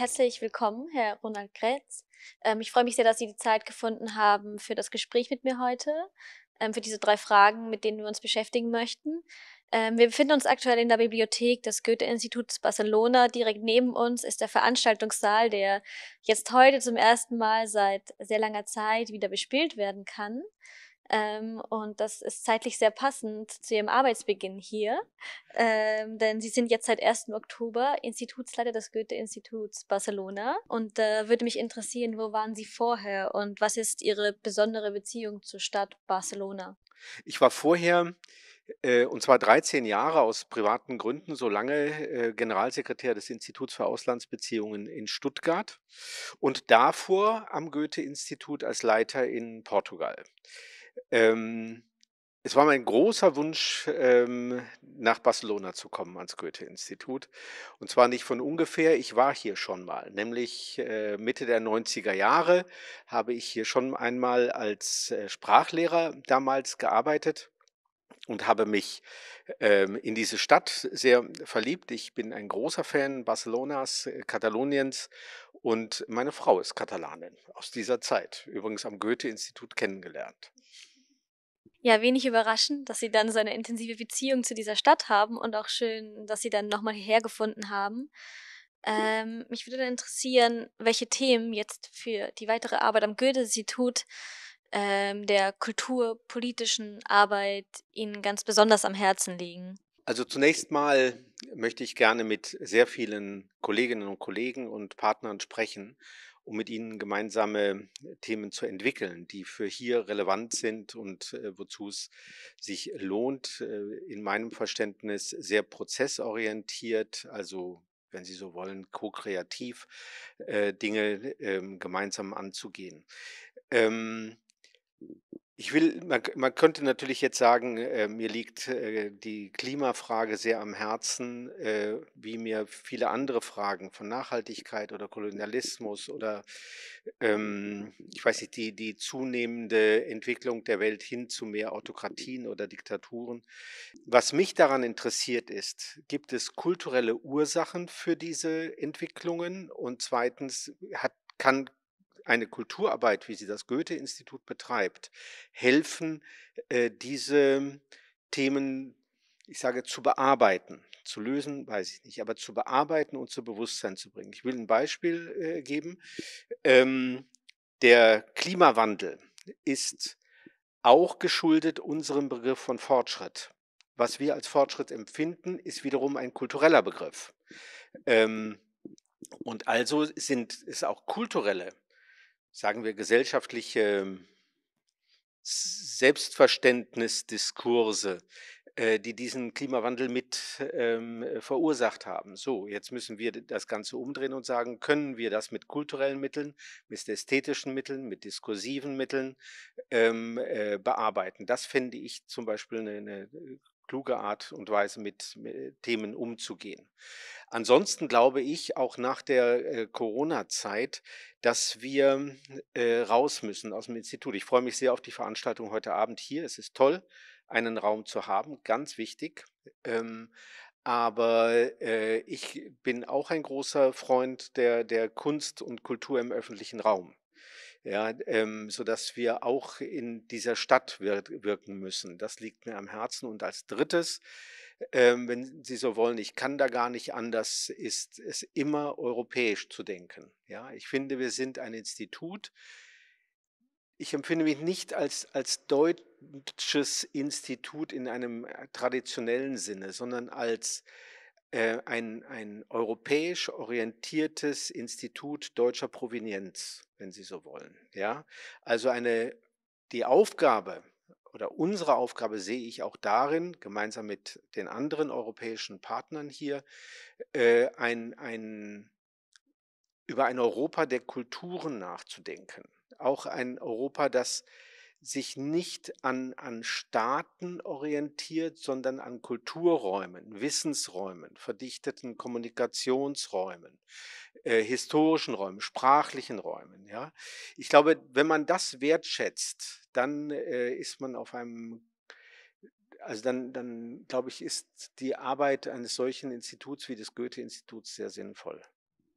herzlich willkommen, Herr Ronald Kretz. Ähm, ich freue mich sehr, dass Sie die Zeit gefunden haben für das Gespräch mit mir heute, ähm, für diese drei Fragen, mit denen wir uns beschäftigen möchten. Ähm, wir befinden uns aktuell in der Bibliothek des Goethe-Instituts Barcelona. Direkt neben uns ist der Veranstaltungssaal, der jetzt heute zum ersten Mal seit sehr langer Zeit wieder bespielt werden kann. Ähm, und das ist zeitlich sehr passend zu ihrem Arbeitsbeginn hier, ähm, denn sie sind jetzt seit 1. Oktober Institutsleiter des Goethe-Instituts Barcelona. Und da äh, würde mich interessieren, wo waren Sie vorher und was ist Ihre besondere Beziehung zur Stadt Barcelona? Ich war vorher äh, und zwar 13 Jahre aus privaten Gründen, so lange äh, Generalsekretär des Instituts für Auslandsbeziehungen in Stuttgart und davor am Goethe-Institut als Leiter in Portugal. Ähm, es war mein großer Wunsch, ähm, nach Barcelona zu kommen ans Goethe-Institut. Und zwar nicht von ungefähr, ich war hier schon mal. Nämlich äh, Mitte der 90er Jahre habe ich hier schon einmal als äh, Sprachlehrer damals gearbeitet und habe mich ähm, in diese Stadt sehr verliebt. Ich bin ein großer Fan Barcelonas, äh, Kataloniens und meine Frau ist Katalanin aus dieser Zeit, übrigens am Goethe-Institut kennengelernt ja wenig überraschend, dass sie dann so eine intensive Beziehung zu dieser Stadt haben und auch schön, dass sie dann nochmal hierher gefunden haben. Ähm, mich würde dann interessieren, welche Themen jetzt für die weitere Arbeit am Goethe-Institut ähm, der kulturpolitischen Arbeit Ihnen ganz besonders am Herzen liegen. Also zunächst mal möchte ich gerne mit sehr vielen Kolleginnen und Kollegen und Partnern sprechen um mit ihnen gemeinsame Themen zu entwickeln, die für hier relevant sind und äh, wozu es sich lohnt. Äh, in meinem Verständnis sehr prozessorientiert, also wenn Sie so wollen, ko-kreativ äh, Dinge ähm, gemeinsam anzugehen. Ähm, ich will, man, man, könnte natürlich jetzt sagen, äh, mir liegt äh, die Klimafrage sehr am Herzen, äh, wie mir viele andere Fragen von Nachhaltigkeit oder Kolonialismus oder ähm, ich weiß nicht, die, die zunehmende Entwicklung der Welt hin zu mehr Autokratien oder Diktaturen. Was mich daran interessiert ist, gibt es kulturelle Ursachen für diese Entwicklungen? Und zweitens, hat, kann eine Kulturarbeit, wie sie das Goethe-Institut betreibt, helfen, äh, diese Themen, ich sage, zu bearbeiten. Zu lösen, weiß ich nicht, aber zu bearbeiten und zu Bewusstsein zu bringen. Ich will ein Beispiel äh, geben. Ähm, der Klimawandel ist auch geschuldet unserem Begriff von Fortschritt. Was wir als Fortschritt empfinden, ist wiederum ein kultureller Begriff. Ähm, und also sind es auch kulturelle sagen wir, gesellschaftliche ähm, Selbstverständnisdiskurse, äh, die diesen Klimawandel mit ähm, verursacht haben. So, jetzt müssen wir das Ganze umdrehen und sagen, können wir das mit kulturellen Mitteln, mit ästhetischen Mitteln, mit diskursiven Mitteln ähm, äh, bearbeiten? Das fände ich zum Beispiel eine äh, kluge Art und Weise mit, mit äh, Themen umzugehen. Ansonsten glaube ich auch nach der äh, Corona-Zeit, dass wir äh, raus müssen aus dem Institut. Ich freue mich sehr auf die Veranstaltung heute Abend hier. Es ist toll, einen Raum zu haben, ganz wichtig. Ähm, aber äh, ich bin auch ein großer Freund der, der Kunst und Kultur im öffentlichen Raum ja, ähm, sodass wir auch in dieser Stadt wir wirken müssen. Das liegt mir am Herzen. Und als drittes, ähm, wenn Sie so wollen, ich kann da gar nicht anders, ist es immer europäisch zu denken. Ja, ich finde, wir sind ein Institut. Ich empfinde mich nicht als, als deutsches Institut in einem äh, traditionellen Sinne, sondern als äh, ein, ein europäisch orientiertes Institut deutscher Provenienz, wenn Sie so wollen. Ja? Also eine, die Aufgabe oder unsere Aufgabe sehe ich auch darin, gemeinsam mit den anderen europäischen Partnern hier, äh, ein, ein, über ein Europa der Kulturen nachzudenken. Auch ein Europa, das sich nicht an, an Staaten orientiert, sondern an Kulturräumen, Wissensräumen, verdichteten Kommunikationsräumen, äh, historischen Räumen, sprachlichen Räumen. Ja? Ich glaube, wenn man das wertschätzt, dann äh, ist man auf einem also dann, dann glaube ich, ist die Arbeit eines solchen Instituts wie des Goethe-Instituts sehr sinnvoll.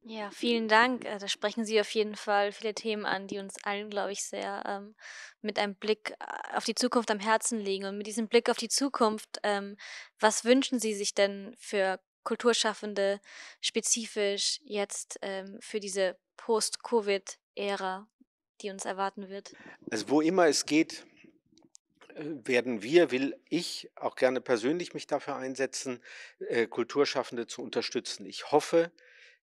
Ja, vielen Dank. Äh, da sprechen Sie auf jeden Fall viele Themen an, die uns allen, glaube ich, sehr ähm, mit einem Blick äh, auf die Zukunft am Herzen liegen. Und mit diesem Blick auf die Zukunft, ähm, was wünschen Sie sich denn für Kulturschaffende spezifisch jetzt ähm, für diese Post-Covid-Ära, die uns erwarten wird? Also wo immer es geht, äh, werden wir, will ich auch gerne persönlich mich dafür einsetzen, äh, Kulturschaffende zu unterstützen. Ich hoffe,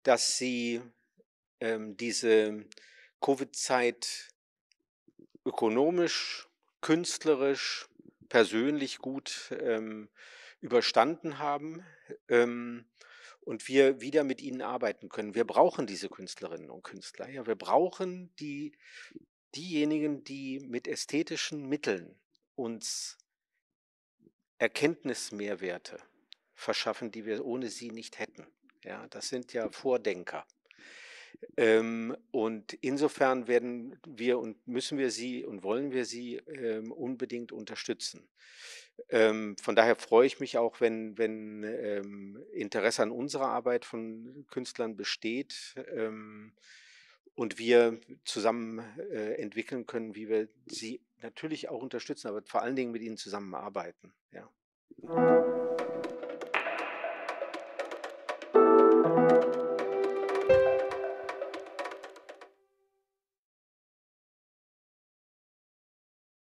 dass sie ähm, diese Covid-Zeit ökonomisch, künstlerisch, persönlich gut ähm, überstanden haben ähm, und wir wieder mit ihnen arbeiten können. Wir brauchen diese Künstlerinnen und Künstler. Ja? Wir brauchen die, diejenigen, die mit ästhetischen Mitteln uns Erkenntnismehrwerte verschaffen, die wir ohne sie nicht hätten. Ja, das sind ja Vordenker. Ähm, und insofern werden wir und müssen wir sie und wollen wir sie ähm, unbedingt unterstützen. Ähm, von daher freue ich mich auch, wenn, wenn ähm, Interesse an unserer Arbeit von Künstlern besteht ähm, und wir zusammen äh, entwickeln können, wie wir sie natürlich auch unterstützen, aber vor allen Dingen mit ihnen zusammenarbeiten. Ja.